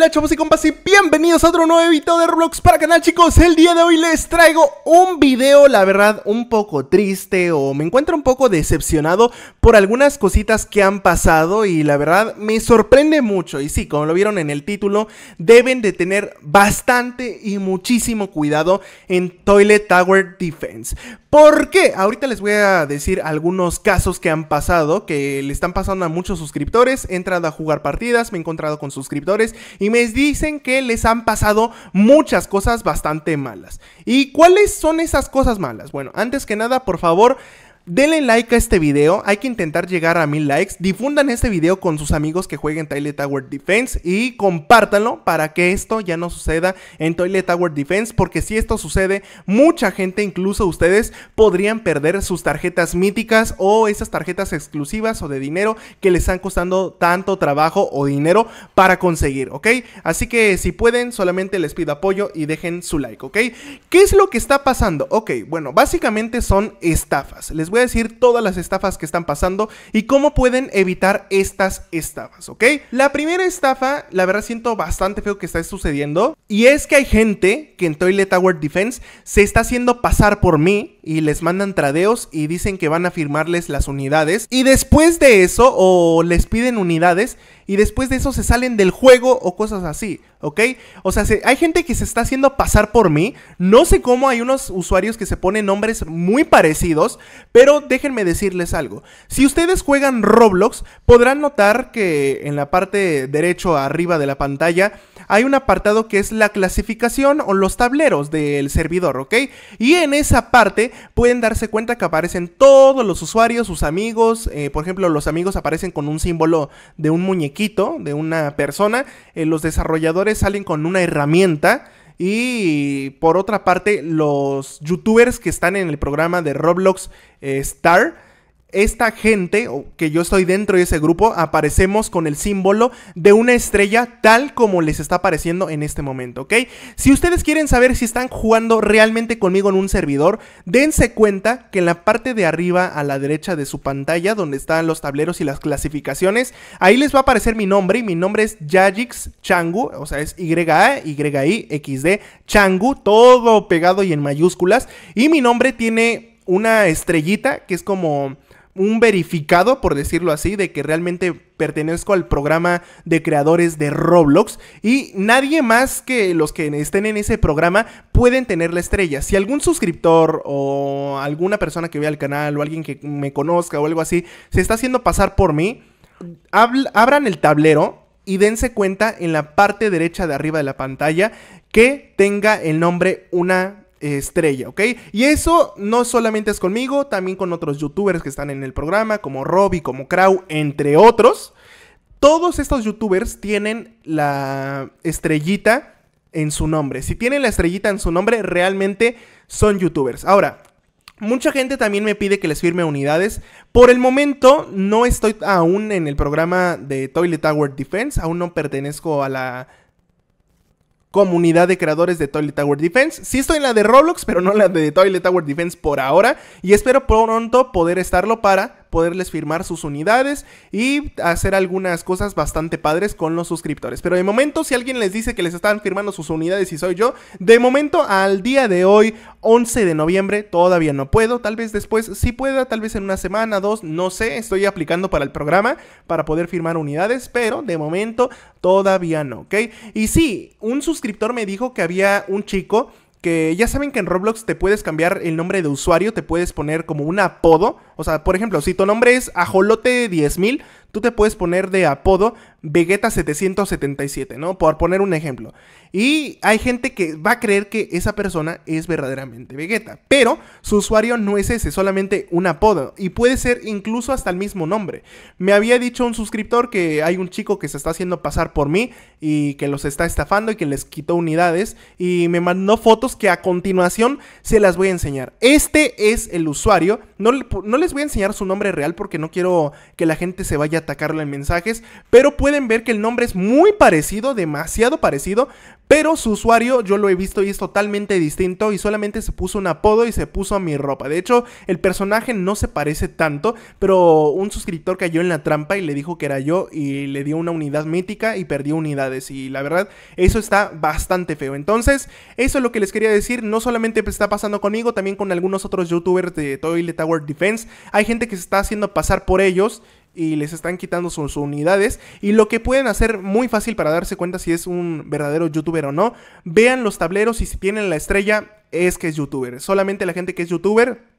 hola chavos y compas y bienvenidos a otro nuevo video de Roblox para canal chicos El día de hoy les traigo un video la verdad un poco triste o me encuentro un poco decepcionado por algunas cositas que han pasado y la verdad me sorprende mucho Y sí, como lo vieron en el título deben de tener bastante y muchísimo cuidado en Toilet Tower Defense ¿Por qué? Ahorita les voy a decir algunos casos que han pasado, que le están pasando a muchos suscriptores. He entrado a jugar partidas, me he encontrado con suscriptores y me dicen que les han pasado muchas cosas bastante malas. ¿Y cuáles son esas cosas malas? Bueno, antes que nada, por favor... Denle like a este video, hay que intentar llegar a mil likes. Difundan este video con sus amigos que jueguen Toilet Tower Defense y compártanlo para que esto ya no suceda en Toilet Tower Defense. Porque si esto sucede, mucha gente, incluso ustedes, podrían perder sus tarjetas míticas o esas tarjetas exclusivas o de dinero que les están costando tanto trabajo o dinero para conseguir, ¿ok? Así que si pueden, solamente les pido apoyo y dejen su like, ¿ok? ¿Qué es lo que está pasando? Ok, bueno, básicamente son estafas. Les voy decir todas las estafas que están pasando y cómo pueden evitar estas estafas, ¿ok? La primera estafa, la verdad siento bastante feo que está sucediendo y es que hay gente que en Toilet Tower Defense se está haciendo pasar por mí y les mandan tradeos y dicen que van a firmarles las unidades y después de eso o les piden unidades y después de eso se salen del juego o cosas así, ¿ok? O sea, hay gente que se está haciendo pasar por mí. No sé cómo hay unos usuarios que se ponen nombres muy parecidos, pero déjenme decirles algo. Si ustedes juegan Roblox, podrán notar que en la parte derecho arriba de la pantalla hay un apartado que es la clasificación o los tableros del servidor, ¿ok? Y en esa parte pueden darse cuenta que aparecen todos los usuarios, sus amigos, eh, por ejemplo, los amigos aparecen con un símbolo de un muñequito, de una persona, eh, los desarrolladores salen con una herramienta, y por otra parte, los youtubers que están en el programa de Roblox eh, Star esta gente, que yo estoy dentro de ese grupo, aparecemos con el símbolo de una estrella tal como les está apareciendo en este momento, ¿ok? Si ustedes quieren saber si están jugando realmente conmigo en un servidor, dense cuenta que en la parte de arriba a la derecha de su pantalla, donde están los tableros y las clasificaciones, ahí les va a aparecer mi nombre y mi nombre es Yajix Changu, o sea, es Y-A, x Changu, todo pegado y en mayúsculas, y mi nombre tiene una estrellita que es como un verificado, por decirlo así, de que realmente pertenezco al programa de creadores de Roblox y nadie más que los que estén en ese programa pueden tener la estrella. Si algún suscriptor o alguna persona que vea el canal o alguien que me conozca o algo así se está haciendo pasar por mí, abran el tablero y dense cuenta en la parte derecha de arriba de la pantalla que tenga el nombre una estrella, ¿ok? Y eso no solamente es conmigo, también con otros youtubers que están en el programa, como Robbie, como Crow, entre otros. Todos estos youtubers tienen la estrellita en su nombre. Si tienen la estrellita en su nombre, realmente son youtubers. Ahora, Mucha gente también me pide que les firme unidades. Por el momento no estoy aún en el programa de Toilet Tower Defense, aún no pertenezco a la comunidad de creadores de Toilet Tower Defense. Sí estoy en la de Roblox, pero no en la de Toilet Tower Defense por ahora. Y espero pronto poder estarlo para poderles firmar sus unidades y hacer algunas cosas bastante padres con los suscriptores. Pero de momento, si alguien les dice que les están firmando sus unidades y soy yo, de momento al día de hoy, 11 de noviembre, todavía no puedo. Tal vez después sí pueda, tal vez en una semana, dos, no sé. Estoy aplicando para el programa para poder firmar unidades, pero de momento todavía no, ¿ok? Y sí, un suscriptor me dijo que había un chico que ya saben que en Roblox te puedes cambiar el nombre de usuario, te puedes poner como un apodo. O sea, por ejemplo, si tu nombre es Ajolote10000, tú te puedes poner de apodo Vegeta 777, ¿no? Por poner un ejemplo. Y hay gente que va a creer que esa persona es verdaderamente Vegeta, pero su usuario no es ese, solamente un apodo y puede ser incluso hasta el mismo nombre. Me había dicho un suscriptor que hay un chico que se está haciendo pasar por mí y que los está estafando y que les quitó unidades y me mandó fotos que a continuación se las voy a enseñar. Este es el usuario, no, no les voy a enseñar su nombre real porque no quiero que la gente se vaya atacarlo en mensajes, pero pueden ver que el nombre es muy parecido, demasiado parecido, pero su usuario yo lo he visto y es totalmente distinto y solamente se puso un apodo y se puso a mi ropa. De hecho, el personaje no se parece tanto, pero un suscriptor cayó en la trampa y le dijo que era yo y le dio una unidad mítica y perdió unidades y la verdad, eso está bastante feo. Entonces, eso es lo que les quería decir, no solamente pues, está pasando conmigo, también con algunos otros youtubers de Toilet Tower Defense. Hay gente que se está haciendo pasar por ellos y les están quitando sus unidades. Y lo que pueden hacer muy fácil para darse cuenta si es un verdadero youtuber o no, vean los tableros y si tienen la estrella es que es youtuber. Solamente la gente que es youtuber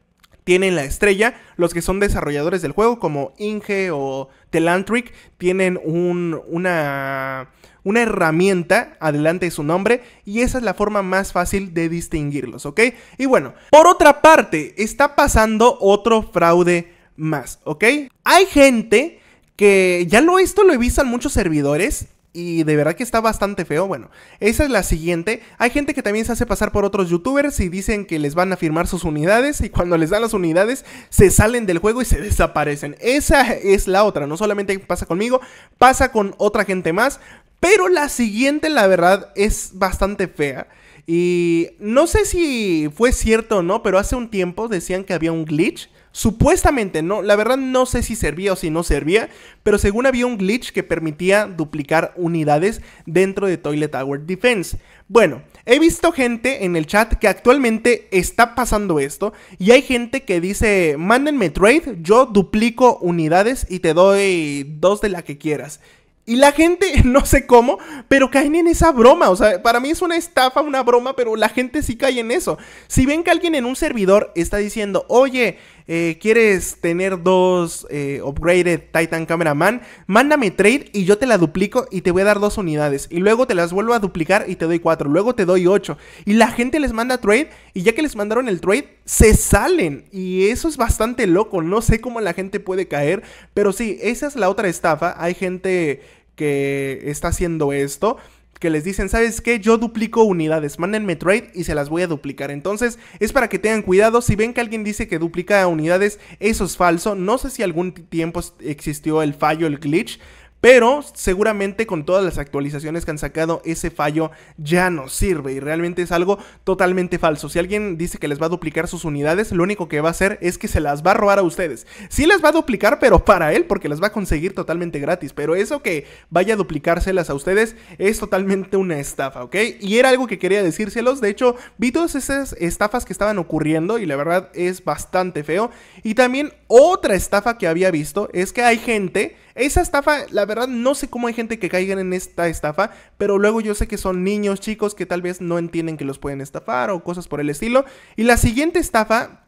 Tiene la estrella. Los que son desarrolladores del juego, como Inge o Telantric, tienen un, una, una herramienta adelante de su nombre. Y esa es la forma más fácil de distinguirlos, ¿ok? Y bueno, por otra parte, está pasando otro fraude más, ¿ok? Hay gente que ya lo esto lo he visto en muchos servidores y de verdad que está bastante feo. Bueno, esa es la siguiente. Hay gente que también se hace pasar por otros youtubers y dicen que les van a firmar sus unidades y cuando les dan las unidades se salen del juego y se desaparecen. Esa es la otra, no solamente pasa conmigo, pasa con otra gente más. Pero la siguiente, la verdad, es bastante fea. Y no sé si fue cierto o no, pero hace un tiempo decían que había un glitch. Supuestamente, no, la verdad no sé si servía o si no servía, pero según había un glitch que permitía duplicar unidades dentro de Toilet Tower Defense. Bueno, he visto gente en el chat que actualmente está pasando esto y hay gente que dice, mándenme trade, yo duplico unidades y te doy dos de la que quieras. Y la gente, no sé cómo, pero caen en esa broma. O sea, para mí es una estafa, una broma, pero la gente sí cae en eso. Si ven que alguien en un servidor está diciendo, oye, eh, ¿quieres tener dos eh, upgraded Titan Cameraman? Mándame trade y yo te la duplico y te voy a dar dos unidades. Y luego te las vuelvo a duplicar y te doy cuatro. Luego te doy ocho. Y la gente les manda trade y ya que les mandaron el trade, se salen. Y eso es bastante loco. No sé cómo la gente puede caer. Pero sí, esa es la otra estafa. Hay gente que está haciendo esto que les dicen, ¿sabes qué? Yo duplico unidades, mándenme trade y se las voy a duplicar. Entonces es para que tengan cuidado, si ven que alguien dice que duplica unidades, eso es falso. No sé si algún tiempo existió el fallo, el glitch, pero seguramente con todas las actualizaciones que han sacado, ese fallo ya no sirve y realmente es algo totalmente falso. Si alguien dice que les va a duplicar sus unidades, lo único que va a hacer es que se las va a robar a ustedes. Sí les va a duplicar, pero para él, porque las va a conseguir totalmente gratis. Pero eso que vaya a duplicárselas a ustedes es totalmente una estafa, ¿ok? Y era algo que quería decírselos. De hecho, vi todas esas estafas que estaban ocurriendo y la verdad es bastante feo. Y también otra estafa que había visto es que hay gente esa estafa, la verdad, no sé cómo hay gente que caigan en esta estafa, pero luego yo sé que son niños, chicos, que tal vez no entienden que los pueden estafar o cosas por el estilo. Y la siguiente estafa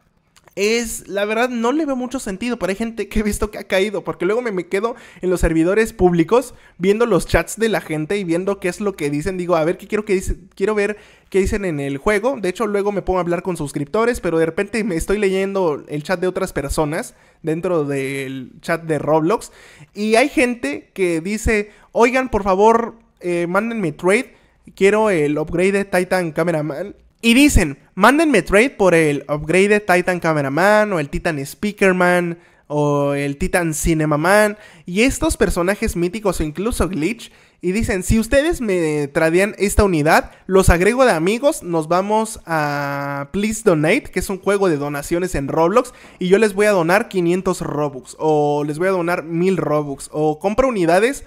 es, la verdad, no le veo mucho sentido, pero hay gente que he visto que ha caído, porque luego me, quedo en los servidores públicos viendo los chats de la gente y viendo qué es lo que dicen, digo, a ver, ¿qué quiero que Quiero ver qué dicen en el juego, de hecho luego me pongo a hablar con suscriptores, pero de repente me estoy leyendo el chat de otras personas dentro del chat de Roblox y hay gente que dice, oigan, por favor, manden eh, mándenme trade, quiero el upgrade de Titan Cameraman y dicen, mándenme trade por el Upgraded Titan Cameraman o el Titan Speakerman o el Titan Cinemaman y estos personajes míticos o incluso Glitch y dicen, si ustedes me traían esta unidad, los agrego de amigos, nos vamos a Please Donate, que es un juego de donaciones en Roblox, y yo les voy a donar 500 Robux, o les voy a donar 1000 Robux, o compro unidades,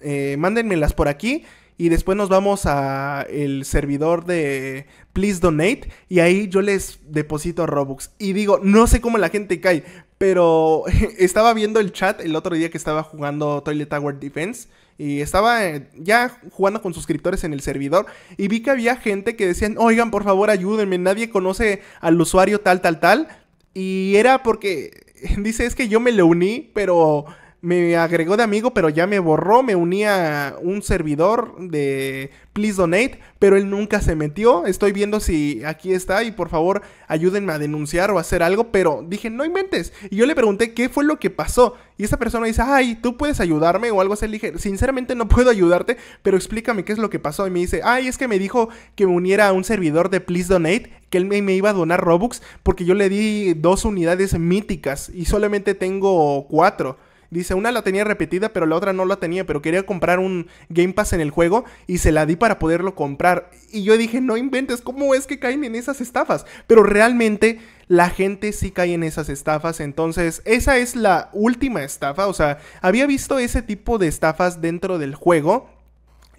eh, mándenmelas por aquí, y después nos vamos a el servidor de Please Donate y ahí yo les deposito Robux. Y digo, no sé cómo la gente cae, pero estaba viendo el chat el otro día que estaba jugando Toilet Tower Defense y estaba eh, ya jugando con suscriptores en el servidor y vi que había gente que decían, oigan, por favor ayúdenme, nadie conoce al usuario tal, tal, tal. Y era porque dice, es que yo me le uní, pero me agregó de amigo, pero ya me borró, me unía a un servidor de Please Donate, pero él nunca se metió. Estoy viendo si aquí está y por favor ayúdenme a denunciar o hacer algo, pero dije, no inventes. Y yo le pregunté qué fue lo que pasó. Y esa persona dice, ay, tú puedes ayudarme o algo así. Le dije, sinceramente no puedo ayudarte, pero explícame qué es lo que pasó. Y me dice, ay, es que me dijo que me uniera a un servidor de Please Donate, que él me iba a donar Robux, porque yo le di dos unidades míticas y solamente tengo cuatro. Dice, una la tenía repetida, pero la otra no la tenía, pero quería comprar un Game Pass en el juego y se la di para poderlo comprar. Y yo dije, no inventes, ¿cómo es que caen en esas estafas? Pero realmente la gente sí cae en esas estafas, entonces esa es la última estafa, o sea, había visto ese tipo de estafas dentro del juego.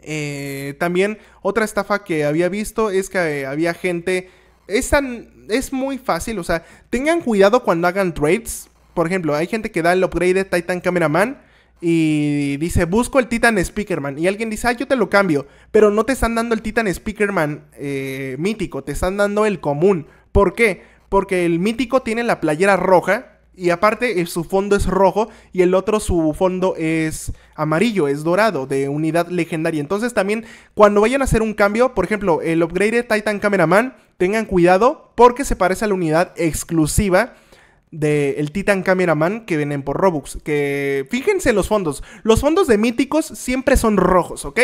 Eh, también otra estafa que había visto es que eh, había gente... Es, es muy fácil, o sea, tengan cuidado cuando hagan trades por ejemplo, hay gente que da el upgrade de Titan Cameraman y dice, busco el Titan Speakerman. Y alguien dice, ah, yo te lo cambio. Pero no te están dando el Titan Speakerman eh, mítico, te están dando el común. ¿Por qué? Porque el mítico tiene la playera roja. Y aparte eh, su fondo es rojo y el otro su fondo es amarillo, es dorado, de unidad legendaria. Entonces también cuando vayan a hacer un cambio, por ejemplo, el upgrade de Titan Cameraman, tengan cuidado porque se parece a la unidad exclusiva del Titan Cameraman que vienen por Robux. Que fíjense los fondos. Los fondos de míticos siempre son rojos, ¿ok?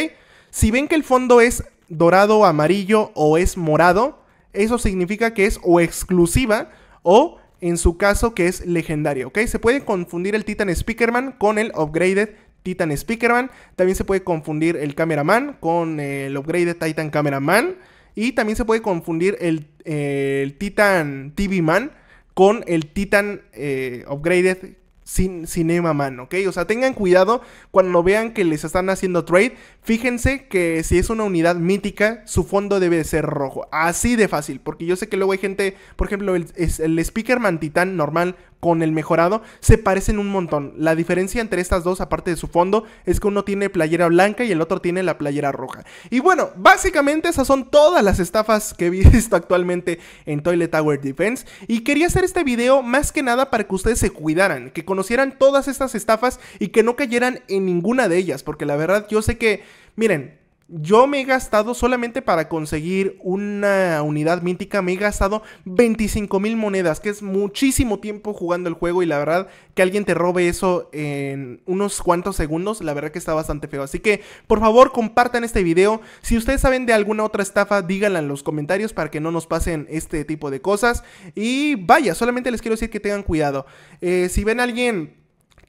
Si ven que el fondo es dorado, amarillo o es morado, eso significa que es o exclusiva o en su caso que es legendaria ¿ok? Se puede confundir el Titan Speakerman con el upgraded Titan Speakerman. También se puede confundir el Cameraman con el upgraded Titan Cameraman. Y también se puede confundir el eh, Titan TV Man con el Titan eh, Upgraded sin cinema man, ¿ok? O sea, tengan cuidado cuando vean que les están haciendo trade. Fíjense que si es una unidad mítica, su fondo debe ser rojo. Así de fácil, porque yo sé que luego hay gente, por ejemplo, el, el Speakerman Titan normal con el mejorado se parecen un montón. La diferencia entre estas dos, aparte de su fondo, es que uno tiene playera blanca y el otro tiene la playera roja. Y bueno, básicamente esas son todas las estafas que he visto actualmente en Toilet Tower Defense. Y quería hacer este video más que nada para que ustedes se cuidaran, que conocieran todas estas estafas y que no cayeran en ninguna de ellas. Porque la verdad yo sé que, miren, yo me he gastado solamente para conseguir una unidad mítica, me he gastado 25 mil monedas, que es muchísimo tiempo jugando el juego y la verdad que alguien te robe eso en unos cuantos segundos, la verdad que está bastante feo. Así que por favor compartan este video, si ustedes saben de alguna otra estafa díganla en los comentarios para que no nos pasen este tipo de cosas y vaya, solamente les quiero decir que tengan cuidado. Eh, si ven a alguien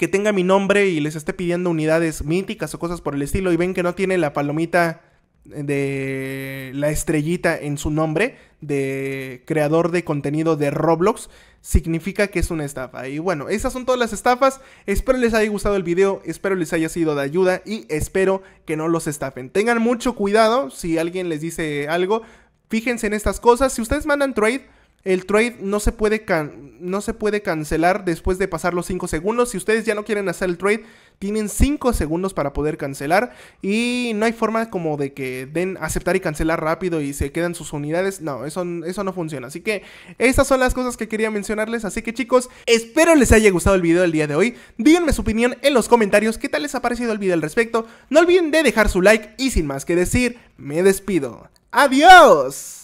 que tenga mi nombre y les esté pidiendo unidades míticas o cosas por el estilo y ven que no tiene la palomita de la estrellita en su nombre de creador de contenido de Roblox significa que es una estafa. Y bueno, esas son todas las estafas. Espero les haya gustado el video, espero les haya sido de ayuda y espero que no los estafen. Tengan mucho cuidado si alguien les dice algo. Fíjense en estas cosas. Si ustedes mandan trade el trade no se, puede can no se puede cancelar después de pasar los 5 segundos. Si ustedes ya no quieren hacer el trade, tienen 5 segundos para poder cancelar. Y no hay forma como de que den aceptar y cancelar rápido y se quedan sus unidades. No, eso, eso no funciona. Así que estas son las cosas que quería mencionarles. Así que chicos, espero les haya gustado el video del día de hoy. Díganme su opinión en los comentarios. ¿Qué tal les ha parecido el video al respecto? No olviden de dejar su like y sin más que decir, me despido. ¡Adiós!